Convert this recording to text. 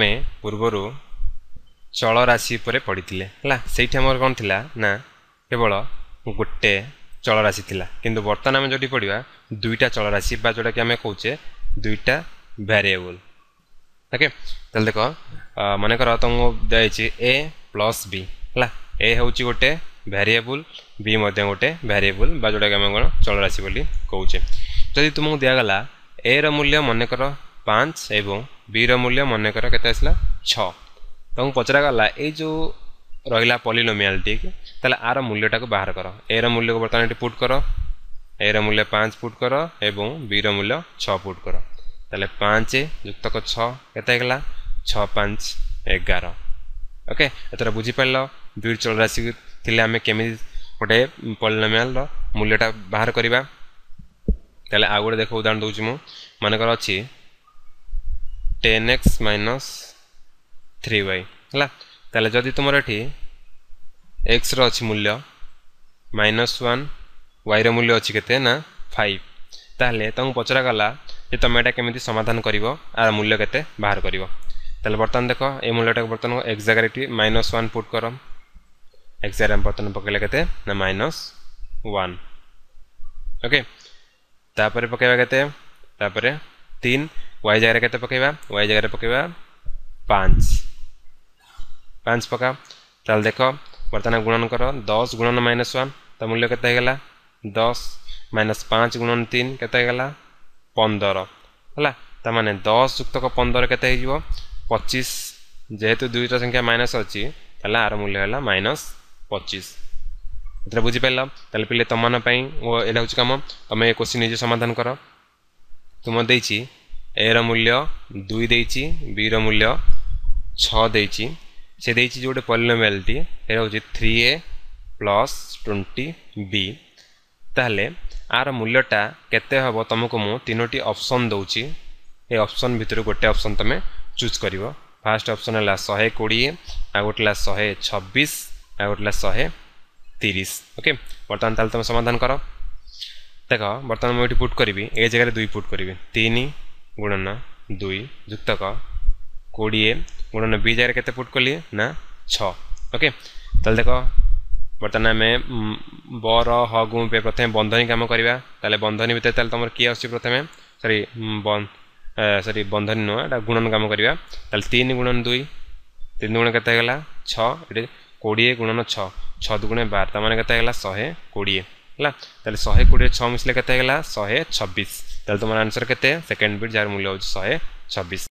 ଆମେ ପୂର୍ବରୁ ଚଳ ରାଶି ଉପରେ ପଡ଼ିଥିଲେ ହେଲା ସେଇଠି ଆମର କ'ଣ ଥିଲା ନା କେବଳ ଗୋଟେ ଚଳ ରାଶି ଥିଲା କିନ୍ତୁ ବର୍ତ୍ତମାନ ଆମେ ଯେଉଁଠି ପଡ଼ିବା ଦୁଇଟା ଚଳ ରାଶି ବା ଯେଉଁଟାକି ଆମେ କହୁଛେ ଦୁଇଟା ଭ୍ୟାରିଏବୁଲ୍ ଓକେ ତାହେଲେ ଦେଖ ମନେକର ତୁମକୁ ଦିଆଯାଇଛି ଏ ପ୍ଲସ୍ ବି ହେଲା ଏ ହେଉଛି ଗୋଟେ ଭ୍ୟାରିଏବୁଲ୍ ବି ମଧ୍ୟ ଗୋଟେ ଭ୍ୟାରିଏବୁଲ୍ ବା ଯେଉଁଟାକି ଆମେ କ'ଣ ଚଳ ରାଶି ବୋଲି କହୁଛେ ଯଦି ତୁମକୁ ଦିଆଗଲା ଏର ମୂଲ୍ୟ ମନେକର ପାଞ୍ଚ ଏବଂ ବିର ମୂଲ୍ୟ ମନେକର କେତେ ଆସିଲା ଛଅ ତୁମକୁ ପଚରାଗଲା ଏଇ ଯେଉଁ ରହିଲା ପଲିନୋମିଆଲଟି ତାହେଲେ ଆର ମୂଲ୍ୟଟାକୁ ବାହାର କର ଏର ମୂଲ୍ୟକୁ ବର୍ତ୍ତମାନ ଏଠି ପୁଟ୍ କର ଏର ମୂଲ୍ୟ ପାଞ୍ଚ ପୁଟ୍ କର ଏବଂ ବିର ମୂଲ୍ୟ ଛଅ ପୁଟ୍ କର ତାହେଲେ ପାଞ୍ଚ ଯୁକ୍ତକ ଛଅ କେତେ ହେଇଗଲା ଛଅ ପାଞ୍ଚ ଏଗାର ଓକେ ଏଥର ବୁଝିପାରିଲ ଦୁଇ ଚଳରାଶି ଥିଲେ ଆମେ କେମିତି ଗୋଟେ ପଲିନୋମିଆଲର ମୂଲ୍ୟଟା ବାହାର କରିବା ତାହେଲେ ଆଉ ଗୋଟେ ଦେଖ ଉଦାହରଣ ଦେଉଛି ମୁଁ ମନେକର ଅଛି ten X minus three Y ହେଲା ତାହେଲେ ଯଦି ତୁମର ଏଠି ଏକ୍ସର ଅଛି ମୂଲ୍ୟ ମାଇନସ୍ ୱାନ୍ ୱାଇର ମୂଲ୍ୟ ଅଛି କେତେ ନା ଫାଇଭ୍ ତାହେଲେ ତୁମକୁ ପଚରାଗଲା ଯେ ତୁମେ ଏଇଟା କେମିତି ସମାଧାନ କରିବ ଆର ମୂଲ୍ୟ କେତେ ବାହାର କରିବ ତାହେଲେ ବର୍ତ୍ତମାନ ଦେଖ ଏ ମୂଲ୍ୟଟାକୁ ବର୍ତ୍ତମାନ ଏକ୍ସ ଜାଗାରେ ଏଠି ମାଇନସ୍ ୱାନ୍ ପୁଟ୍ କର ଏକ୍ସ ଜାଗାରେ ଆମେ ବର୍ତ୍ତମାନ ପକାଇଲେ କେତେ ନା ମାଇନସ୍ ୱାନ୍ ଓକେ ତାପରେ ପକାଇବା କେତେ ତାପରେ ତିନି વાય જગ્યાએ કેટલા પકાઇવા વાય જગ્યાએ પકાઇવા 5 5 પકા ચાલ દેખો વર્તમાન ગુણન કરો 10 ગુણન -1 તો મૂલ્ય કેટલા હેગલા 10 5 ગુણન 3 કેટલા હેગલા 15 ହେଲା ତା ମାନେ 10 ଯୁକ୍ତକ 15 କେତେ ହେଇଯିବ 25 ଯେହେତୁ ଦୁଇଟା ସଂଖ୍ୟା ମାଇନସ୍ ଅଛି ତାହେଲେ ଆର ମୂଲ୍ୟ ହେଲା ମାଇନସ୍ ପଚିଶ ଏଥିରେ ବୁଝିପାରିଲ ତାହେଲେ ପିଲେ ତମମାନଙ୍କ ପାଇଁ ଓ ଏଇଟା ହେଉଛି କାମ ତମେ ଏ କୋଶ୍ଚିନ୍ ନିଜେ ସମାଧାନ କର ତୁମ ଦେଇଛି এর মূল্য দুই দিয়েছি বির মূল্য ছ দিয়েছি সে দিয়েছি যে গোটে পলিনোমিয়ালটি এটা হচ্ছে three A plus twenty B তাহলে আর মূল্যটা কেতে হব তোমাকে মু তিনোটি অপশন দৌছি এই অপশন ভিতর গোটে অপশন তুমি চুজ করিব ফার্স্ট অপশন হল শহে কোড়িয়ে আর গোটে শহে ছবিশ আর গোটে শহে তিরিশ ওকে বর্তমান তাহলে তুমি সমাধান কর দেখ বর্তমান মু এটি পুট করবি এই জায়গায় দুই পুট করবি তিন गुणन दुई युक्तक कोड़े गुणन बी जगह के पुट ना छके देख बर्तमान आम बर ह पे प्रथम बंधनी कम करवा बंधनी भेत तुम किए आस प्रथम सरी सरी बंधनी नुह गुणन कम करवा तीन गुणन दुई तीन गुण के छोड़े गुणन छ छ दुगुणे बार तमान के शहे कोड़े है शहे कोड़े छ मिसले के शहे छब्बीस तो तुम्हाला आन्सर किती सेकेंड सेकंड बीट मूल्य होतं शे